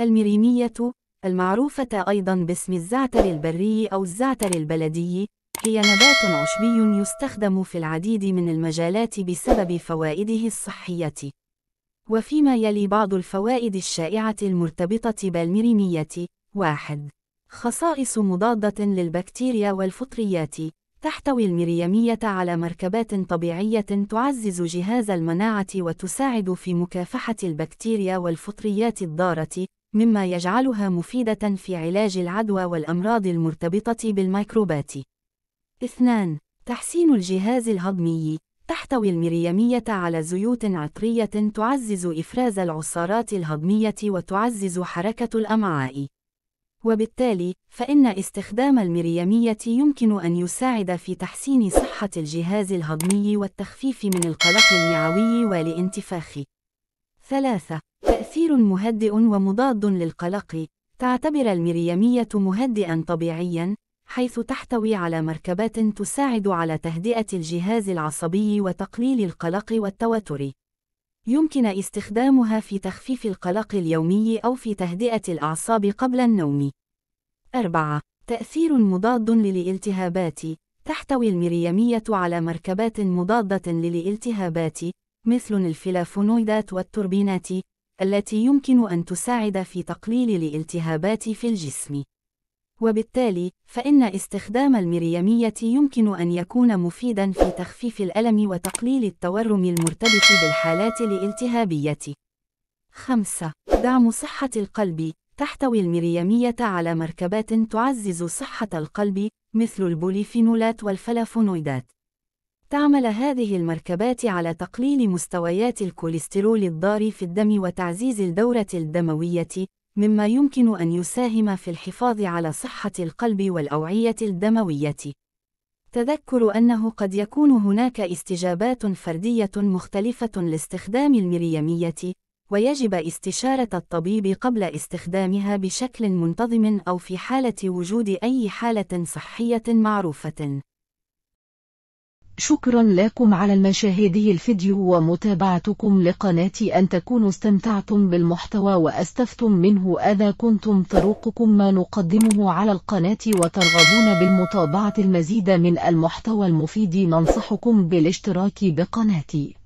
المرينية المعروفة أيضا باسم الزعتر البري أو الزعتر البلدي هي نبات عشبي يستخدم في العديد من المجالات بسبب فوائده الصحية وفيما يلي بعض الفوائد الشائعة المرتبطة بالمرينية 1. خصائص مضادة للبكتيريا والفطريات تحتوي المريمية على مركبات طبيعية تعزز جهاز المناعة وتساعد في مكافحة البكتيريا والفطريات الضارة مما يجعلها مفيدة في علاج العدوى والأمراض المرتبطة بالميكروبات. 2. تحسين الجهاز الهضمي تحتوي المريمية على زيوت عطرية تعزز إفراز العصارات الهضمية وتعزز حركة الأمعاء. وبالتالي، فإن استخدام المريمية يمكن أن يساعد في تحسين صحة الجهاز الهضمي والتخفيف من القلق النعوي والانتفاخ. 3. تأثير مهدئ ومضاد للقلق تعتبر المريمية مهدئا طبيعيا حيث تحتوي على مركبات تساعد على تهدئة الجهاز العصبي وتقليل القلق والتوتر. يمكن استخدامها في تخفيف القلق اليومي أو في تهدئة الأعصاب قبل النوم. 4. تأثير مضاد للالتهابات تحتوي المريمية على مركبات مضادة للالتهابات مثل الفلافونويدات والتوربينات التي يمكن أن تساعد في تقليل الالتهابات في الجسم. وبالتالي، فإن استخدام المريمية يمكن أن يكون مفيدًا في تخفيف الألم وتقليل التورم المرتبط بالحالات الالتهابية. 5. دعم صحة القلب تحتوي المريمية على مركبات تعزز صحة القلب مثل البوليفينولات والفلافونويدات تعمل هذه المركبات على تقليل مستويات الكوليسترول الضار في الدم وتعزيز الدورة الدموية، مما يمكن أن يساهم في الحفاظ على صحة القلب والأوعية الدموية. تذكر أنه قد يكون هناك استجابات فردية مختلفة لاستخدام المريمية، ويجب استشارة الطبيب قبل استخدامها بشكل منتظم أو في حالة وجود أي حالة صحية معروفة. شكرا لكم على المشاهد الفيديو ومتابعتكم لقناتي أن تكونوا استمتعتم بالمحتوى وأستفتم منه أذا كنتم طرقكم ما نقدمه على القناة وترغبون بالمتابعة المزيد من المحتوى المفيد ننصحكم بالاشتراك بقناتي